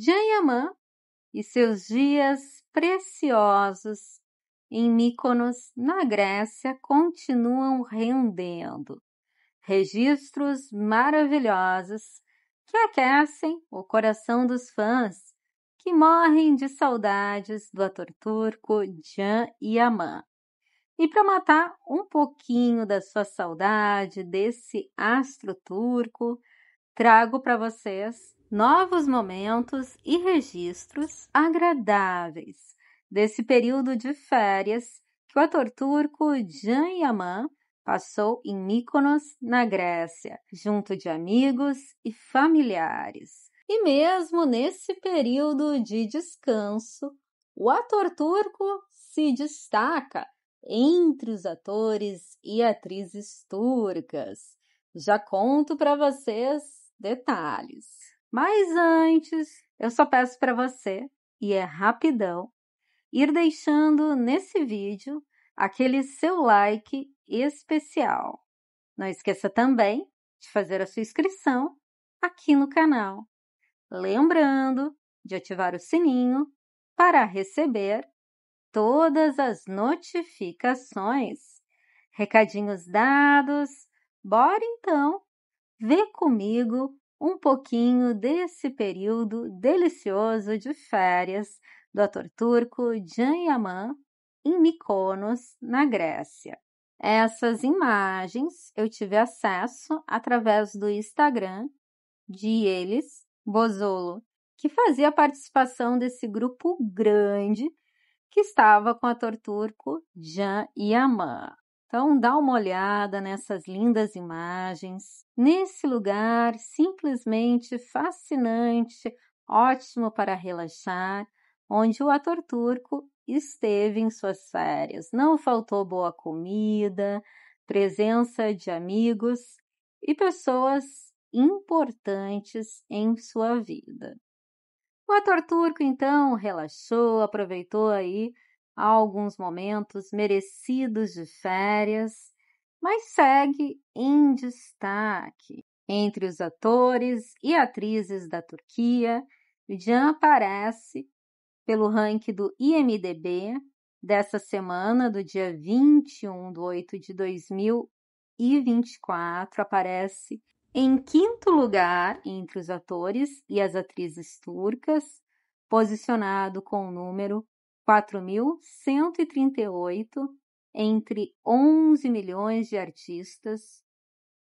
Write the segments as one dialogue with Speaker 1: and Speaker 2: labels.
Speaker 1: Jayamã e seus dias preciosos em Míconos, na Grécia, continuam rendendo registros maravilhosos que aquecem o coração dos fãs que morrem de saudades do ator turco Jan Yaman. E para matar um pouquinho da sua saudade desse astro turco, trago para vocês novos momentos e registros agradáveis desse período de férias que o ator turco Jan Yaman passou em Mykonos, na Grécia, junto de amigos e familiares. E mesmo nesse período de descanso, o ator turco se destaca entre os atores e atrizes turcas. Já conto para vocês detalhes. Mas antes, eu só peço para você, e é rapidão, ir deixando nesse vídeo aquele seu like especial. Não esqueça também de fazer a sua inscrição aqui no canal. Lembrando de ativar o sininho para receber todas as notificações. Recadinhos dados, bora então ver comigo um pouquinho desse período delicioso de férias do ator turco Jan Yaman em Mykonos, na Grécia. Essas imagens eu tive acesso através do Instagram de eles, Bozolo, que fazia participação desse grupo grande que estava com o ator turco Jan Yaman. Então, dá uma olhada nessas lindas imagens, nesse lugar simplesmente fascinante, ótimo para relaxar, onde o ator turco esteve em suas férias. Não faltou boa comida, presença de amigos e pessoas importantes em sua vida. O ator turco então relaxou, aproveitou aí alguns momentos merecidos de férias, mas segue em destaque. Entre os atores e atrizes da Turquia, Jan aparece pelo ranking do IMDB dessa semana, do dia 21 de 8 de 2024, aparece em quinto lugar entre os atores e as atrizes turcas, posicionado com o número 4.138 entre 11 milhões de artistas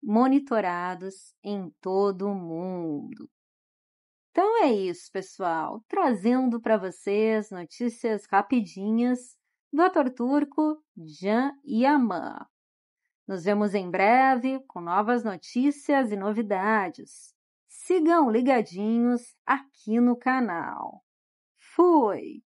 Speaker 1: monitorados em todo o mundo. Então é isso, pessoal. Trazendo para vocês notícias rapidinhas do ator turco Jan Yaman. Nos vemos em breve com novas notícias e novidades. Sigam ligadinhos aqui no canal. Fui!